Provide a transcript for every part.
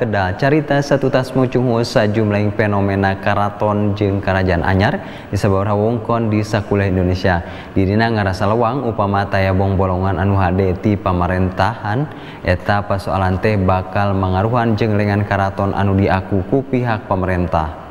Kedah carita satu tasmu cungu sajumlah fenomena karaton jeng kerajaan anyar di sabaraha wongkon di sakulah Indonesia. Dirina ngerasa lewang upama tayabong bolongan anu hade ti pamarintahan eta pasoalan teh bakal mengaruhan jeng dengan karaton anu diaku ku pihak pemerintah.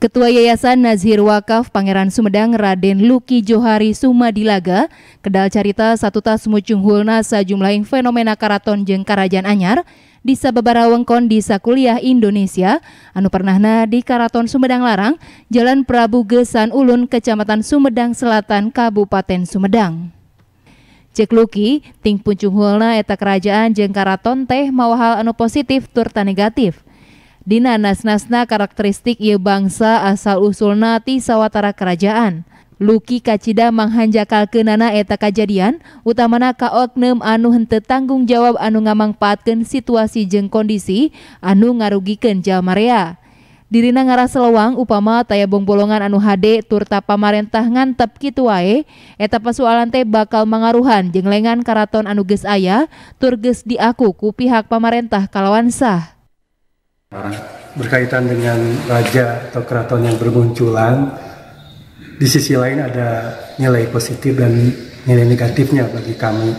Ketua Yayasan Nazir Wakaf Pangeran Sumedang Raden Luki Johari Sumadilaga, kedal carita satu tas mucung hulna sajumlah fenomena karaton jeng karajan anyar, di sababara wengkon di sakuliah Indonesia, anu pernahna di Karaton Sumedang Larang, Jalan Prabu Gesan Ulun, Kecamatan Sumedang Selatan, Kabupaten Sumedang. Cek Luki, ting puncung hulna eta kerajaan jeng karaton teh mawahal anu positif turta negatif. Dina nasnasna karakteristik ia bangsa asal-usulna ti sawatara kerajaan. Luki kacida manghanjakal kenana eta kajadian, utamana kaoknem anu hente tanggung jawab anu ngamangpaatkan situasi jeng kondisi anu ngarugikan jalmarea. Dirina ngaras lewang upama taya bongbolongan anu hade turta pamarentah ngantep kitu wae, eta pasualan teh bakal mangaruhan jeng lengan karaton anu ges aya, tur ges diaku ku pihak pamarentah kalawan sah. Berkaitan dengan raja atau keraton yang bermunculan, di sisi lain ada nilai positif dan nilai negatifnya bagi kami.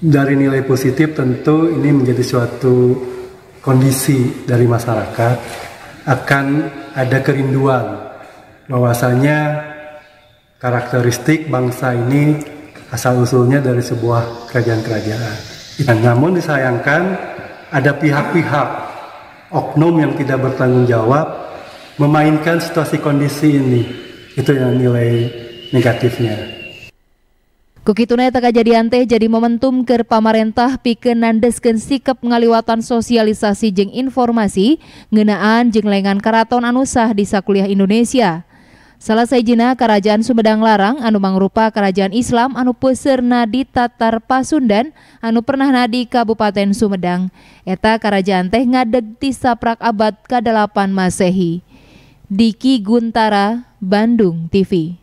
Dari nilai positif tentu ini menjadi suatu kondisi dari masyarakat akan ada kerinduan bahwasanya karakteristik bangsa ini asal-usulnya dari sebuah kerajaan-kerajaan. Nah, namun disayangkan ada pihak-pihak oknum yang tidak bertanggung jawab memainkan situasi kondisi ini. Itu yang nilai negatifnya. tunai tak jadi anteh jadi momentum ke pamarentah piken nandeskan sikap ngaliwatan sosialisasi jeng informasi ngenaan jeng lengan keraton anusah di sakuliah Indonesia. Selesai jina Kerajaan Sumedang Larang anu mangrupa Kerajaan Islam anu peserna di Tatar Pasundan anu pernah nadi Kabupaten Sumedang. Eta Kerajaan teh ngadeg di saprak abad ke-8 Masehi. Diki Guntara, Bandung TV.